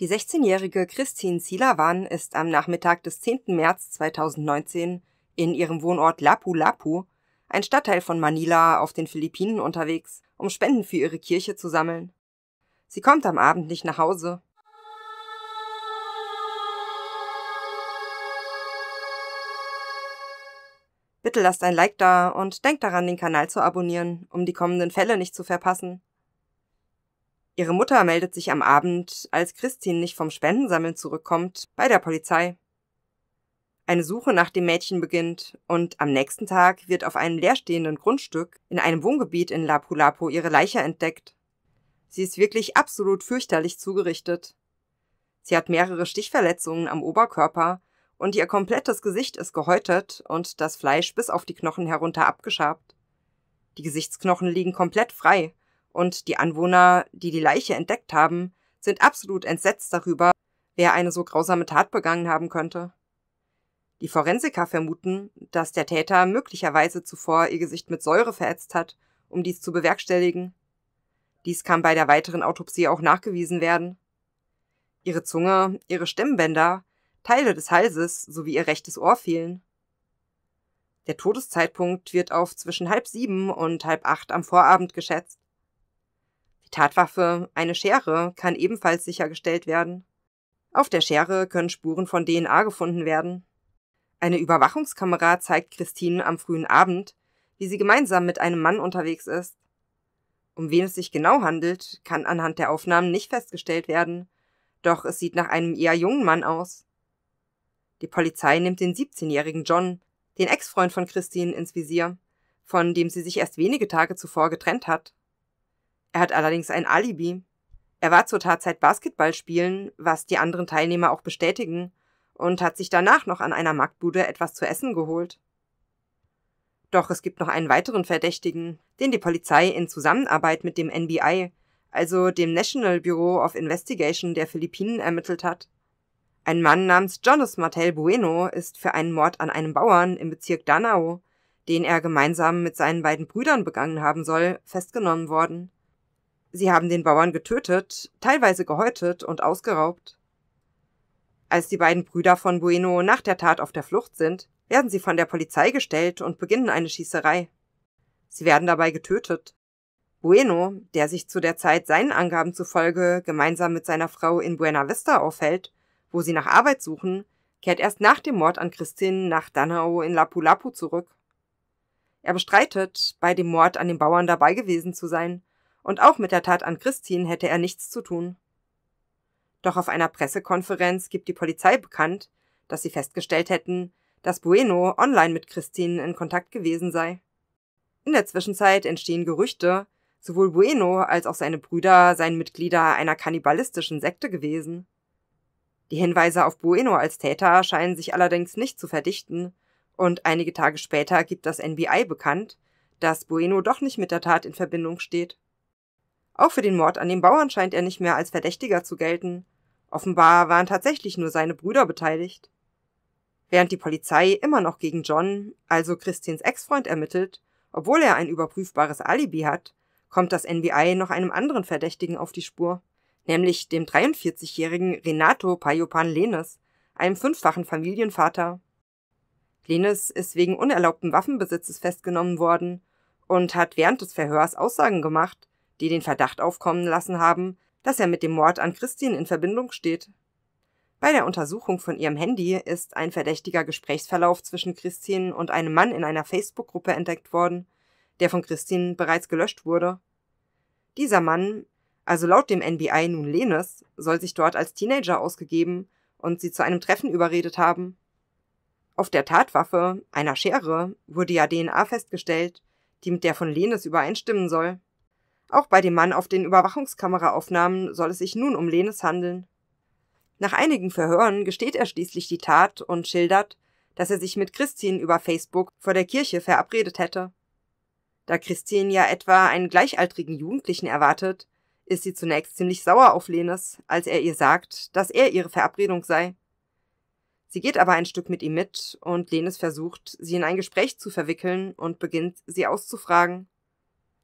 Die 16-jährige Christine Silavan ist am Nachmittag des 10. März 2019 in ihrem Wohnort Lapu Lapu, ein Stadtteil von Manila auf den Philippinen, unterwegs, um Spenden für ihre Kirche zu sammeln. Sie kommt am Abend nicht nach Hause. Bitte lasst ein Like da und denkt daran, den Kanal zu abonnieren, um die kommenden Fälle nicht zu verpassen. Ihre Mutter meldet sich am Abend, als Christine nicht vom Spendensammeln zurückkommt, bei der Polizei. Eine Suche nach dem Mädchen beginnt und am nächsten Tag wird auf einem leerstehenden Grundstück in einem Wohngebiet in Lapu-Lapu ihre Leiche entdeckt. Sie ist wirklich absolut fürchterlich zugerichtet. Sie hat mehrere Stichverletzungen am Oberkörper und ihr komplettes Gesicht ist gehäutet und das Fleisch bis auf die Knochen herunter abgeschabt. Die Gesichtsknochen liegen komplett frei und die Anwohner, die die Leiche entdeckt haben, sind absolut entsetzt darüber, wer eine so grausame Tat begangen haben könnte. Die Forensiker vermuten, dass der Täter möglicherweise zuvor ihr Gesicht mit Säure verätzt hat, um dies zu bewerkstelligen. Dies kann bei der weiteren Autopsie auch nachgewiesen werden. Ihre Zunge, ihre Stimmbänder, Teile des Halses sowie ihr rechtes Ohr fehlen. Der Todeszeitpunkt wird auf zwischen halb sieben und halb acht am Vorabend geschätzt. Tatwaffe, eine Schere, kann ebenfalls sichergestellt werden. Auf der Schere können Spuren von DNA gefunden werden. Eine Überwachungskamera zeigt Christine am frühen Abend, wie sie gemeinsam mit einem Mann unterwegs ist. Um wen es sich genau handelt, kann anhand der Aufnahmen nicht festgestellt werden, doch es sieht nach einem eher jungen Mann aus. Die Polizei nimmt den 17-jährigen John, den Ex-Freund von Christine, ins Visier, von dem sie sich erst wenige Tage zuvor getrennt hat. Er hat allerdings ein Alibi. Er war zur Tatzeit Basketball spielen, was die anderen Teilnehmer auch bestätigen, und hat sich danach noch an einer Marktbude etwas zu essen geholt. Doch es gibt noch einen weiteren Verdächtigen, den die Polizei in Zusammenarbeit mit dem NBI, also dem National Bureau of Investigation der Philippinen, ermittelt hat. Ein Mann namens Jonas Martel Bueno ist für einen Mord an einem Bauern im Bezirk Danao, den er gemeinsam mit seinen beiden Brüdern begangen haben soll, festgenommen worden. Sie haben den Bauern getötet, teilweise gehäutet und ausgeraubt. Als die beiden Brüder von Bueno nach der Tat auf der Flucht sind, werden sie von der Polizei gestellt und beginnen eine Schießerei. Sie werden dabei getötet. Bueno, der sich zu der Zeit seinen Angaben zufolge gemeinsam mit seiner Frau in Buena Vista aufhält, wo sie nach Arbeit suchen, kehrt erst nach dem Mord an Christine nach Danao in Lapu-Lapu zurück. Er bestreitet, bei dem Mord an den Bauern dabei gewesen zu sein und auch mit der Tat an Christine hätte er nichts zu tun. Doch auf einer Pressekonferenz gibt die Polizei bekannt, dass sie festgestellt hätten, dass Bueno online mit Christine in Kontakt gewesen sei. In der Zwischenzeit entstehen Gerüchte, sowohl Bueno als auch seine Brüder seien Mitglieder einer kannibalistischen Sekte gewesen. Die Hinweise auf Bueno als Täter scheinen sich allerdings nicht zu verdichten, und einige Tage später gibt das NBI bekannt, dass Bueno doch nicht mit der Tat in Verbindung steht. Auch für den Mord an den Bauern scheint er nicht mehr als Verdächtiger zu gelten. Offenbar waren tatsächlich nur seine Brüder beteiligt. Während die Polizei immer noch gegen John, also Christins Ex-Freund, ermittelt, obwohl er ein überprüfbares Alibi hat, kommt das NBI noch einem anderen Verdächtigen auf die Spur, nämlich dem 43-jährigen Renato Payopan Lenes, einem fünffachen Familienvater. Lenes ist wegen unerlaubten Waffenbesitzes festgenommen worden und hat während des Verhörs Aussagen gemacht, die den Verdacht aufkommen lassen haben, dass er mit dem Mord an Christine in Verbindung steht. Bei der Untersuchung von ihrem Handy ist ein verdächtiger Gesprächsverlauf zwischen Christine und einem Mann in einer Facebook-Gruppe entdeckt worden, der von Christine bereits gelöscht wurde. Dieser Mann, also laut dem NBI nun Lenes, soll sich dort als Teenager ausgegeben und sie zu einem Treffen überredet haben. Auf der Tatwaffe, einer Schere, wurde ja DNA festgestellt, die mit der von Lenes übereinstimmen soll. Auch bei dem Mann auf den Überwachungskameraaufnahmen soll es sich nun um Lenes handeln. Nach einigen Verhören gesteht er schließlich die Tat und schildert, dass er sich mit Christine über Facebook vor der Kirche verabredet hätte. Da Christine ja etwa einen gleichaltrigen Jugendlichen erwartet, ist sie zunächst ziemlich sauer auf Lenes, als er ihr sagt, dass er ihre Verabredung sei. Sie geht aber ein Stück mit ihm mit und Lenes versucht, sie in ein Gespräch zu verwickeln und beginnt, sie auszufragen.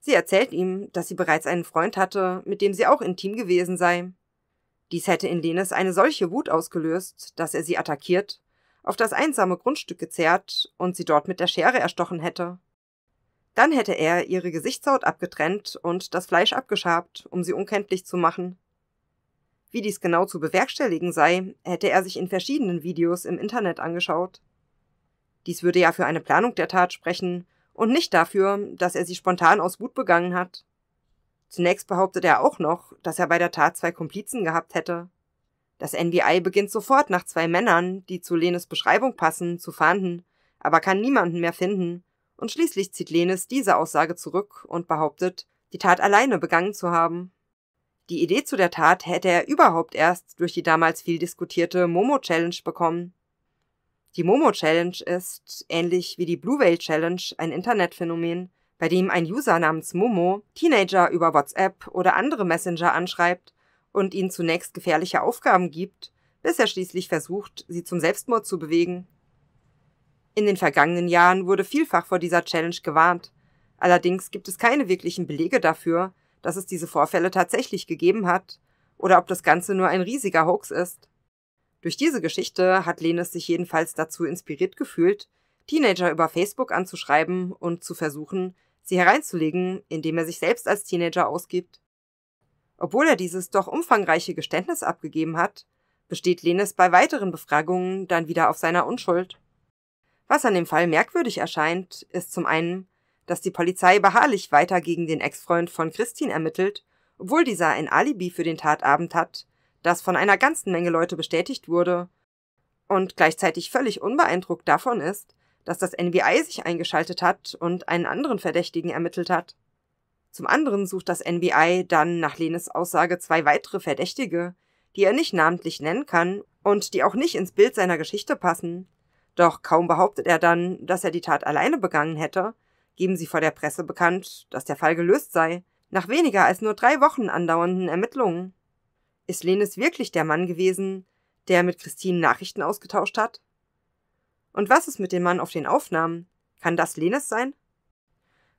Sie erzählt ihm, dass sie bereits einen Freund hatte, mit dem sie auch intim gewesen sei. Dies hätte in Lenes eine solche Wut ausgelöst, dass er sie attackiert, auf das einsame Grundstück gezerrt und sie dort mit der Schere erstochen hätte. Dann hätte er ihre Gesichtshaut abgetrennt und das Fleisch abgeschabt, um sie unkenntlich zu machen. Wie dies genau zu bewerkstelligen sei, hätte er sich in verschiedenen Videos im Internet angeschaut. Dies würde ja für eine Planung der Tat sprechen und nicht dafür, dass er sie spontan aus Wut begangen hat. Zunächst behauptet er auch noch, dass er bei der Tat zwei Komplizen gehabt hätte. Das NBI beginnt sofort nach zwei Männern, die zu Lenes Beschreibung passen, zu fahnden, aber kann niemanden mehr finden, und schließlich zieht Lenes diese Aussage zurück und behauptet, die Tat alleine begangen zu haben. Die Idee zu der Tat hätte er überhaupt erst durch die damals viel diskutierte Momo Challenge bekommen. Die Momo Challenge ist, ähnlich wie die Blue Whale Challenge, ein Internetphänomen, bei dem ein User namens Momo Teenager über WhatsApp oder andere Messenger anschreibt und ihnen zunächst gefährliche Aufgaben gibt, bis er schließlich versucht, sie zum Selbstmord zu bewegen. In den vergangenen Jahren wurde vielfach vor dieser Challenge gewarnt. Allerdings gibt es keine wirklichen Belege dafür, dass es diese Vorfälle tatsächlich gegeben hat oder ob das Ganze nur ein riesiger Hoax ist. Durch diese Geschichte hat Lenis sich jedenfalls dazu inspiriert gefühlt, Teenager über Facebook anzuschreiben und zu versuchen, sie hereinzulegen, indem er sich selbst als Teenager ausgibt. Obwohl er dieses doch umfangreiche Geständnis abgegeben hat, besteht Lenis bei weiteren Befragungen dann wieder auf seiner Unschuld. Was an dem Fall merkwürdig erscheint, ist zum einen, dass die Polizei beharrlich weiter gegen den Ex-Freund von Christine ermittelt, obwohl dieser ein Alibi für den Tatabend hat das von einer ganzen Menge Leute bestätigt wurde und gleichzeitig völlig unbeeindruckt davon ist, dass das NBI sich eingeschaltet hat und einen anderen Verdächtigen ermittelt hat. Zum anderen sucht das NBI dann nach Lenes Aussage zwei weitere Verdächtige, die er nicht namentlich nennen kann und die auch nicht ins Bild seiner Geschichte passen. Doch kaum behauptet er dann, dass er die Tat alleine begangen hätte, geben sie vor der Presse bekannt, dass der Fall gelöst sei, nach weniger als nur drei Wochen andauernden Ermittlungen. Ist Lenis wirklich der Mann gewesen, der mit Christine Nachrichten ausgetauscht hat? Und was ist mit dem Mann auf den Aufnahmen? Kann das Lenis sein?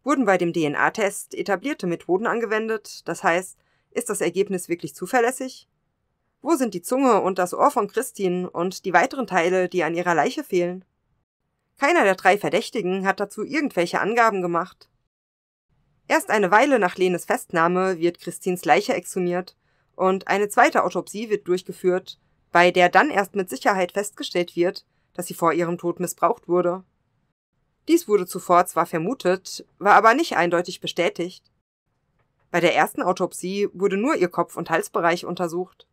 Wurden bei dem DNA-Test etablierte Methoden angewendet? Das heißt, ist das Ergebnis wirklich zuverlässig? Wo sind die Zunge und das Ohr von Christine und die weiteren Teile, die an ihrer Leiche fehlen? Keiner der drei Verdächtigen hat dazu irgendwelche Angaben gemacht. Erst eine Weile nach Lenes Festnahme wird Christins Leiche exhumiert und eine zweite Autopsie wird durchgeführt, bei der dann erst mit Sicherheit festgestellt wird, dass sie vor ihrem Tod missbraucht wurde. Dies wurde zuvor zwar vermutet, war aber nicht eindeutig bestätigt. Bei der ersten Autopsie wurde nur ihr Kopf- und Halsbereich untersucht.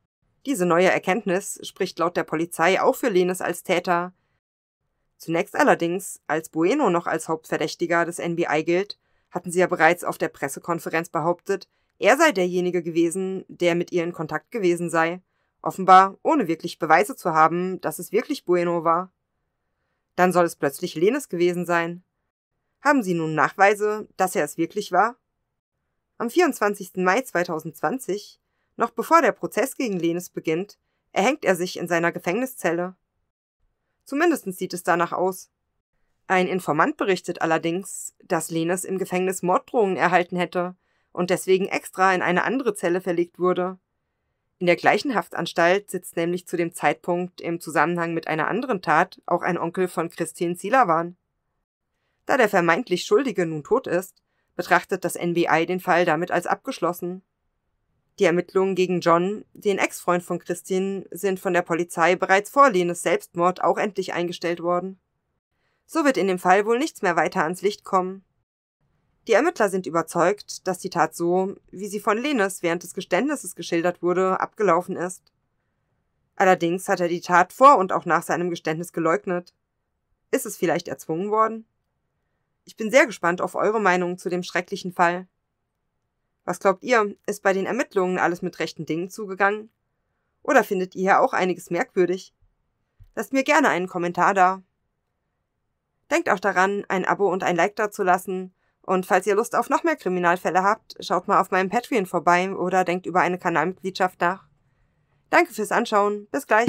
Diese neue Erkenntnis spricht laut der Polizei auch für Lenes als Täter. Zunächst allerdings, als Bueno noch als Hauptverdächtiger des NBI gilt, hatten sie ja bereits auf der Pressekonferenz behauptet, er sei derjenige gewesen, der mit ihr in Kontakt gewesen sei, offenbar ohne wirklich Beweise zu haben, dass es wirklich Bueno war. Dann soll es plötzlich Lenes gewesen sein. Haben Sie nun Nachweise, dass er es wirklich war? Am 24. Mai 2020, noch bevor der Prozess gegen Lenes beginnt, erhängt er sich in seiner Gefängniszelle. Zumindest sieht es danach aus. Ein Informant berichtet allerdings, dass Lenes im Gefängnis Morddrohungen erhalten hätte, und deswegen extra in eine andere Zelle verlegt wurde. In der gleichen Haftanstalt sitzt nämlich zu dem Zeitpunkt im Zusammenhang mit einer anderen Tat auch ein Onkel von Christine Zilawan. Da der vermeintlich Schuldige nun tot ist, betrachtet das NBI den Fall damit als abgeschlossen. Die Ermittlungen gegen John, den Ex-Freund von Christine, sind von der Polizei bereits vor Lenes Selbstmord auch endlich eingestellt worden. So wird in dem Fall wohl nichts mehr weiter ans Licht kommen. Die Ermittler sind überzeugt, dass die Tat so, wie sie von Lenes während des Geständnisses geschildert wurde, abgelaufen ist. Allerdings hat er die Tat vor und auch nach seinem Geständnis geleugnet. Ist es vielleicht erzwungen worden? Ich bin sehr gespannt auf eure Meinung zu dem schrecklichen Fall. Was glaubt ihr, ist bei den Ermittlungen alles mit rechten Dingen zugegangen? Oder findet ihr ja auch einiges merkwürdig? Lasst mir gerne einen Kommentar da. Denkt auch daran, ein Abo und ein Like dazulassen und falls ihr Lust auf noch mehr Kriminalfälle habt, schaut mal auf meinem Patreon vorbei oder denkt über eine Kanalmitgliedschaft nach. Danke fürs Anschauen. Bis gleich.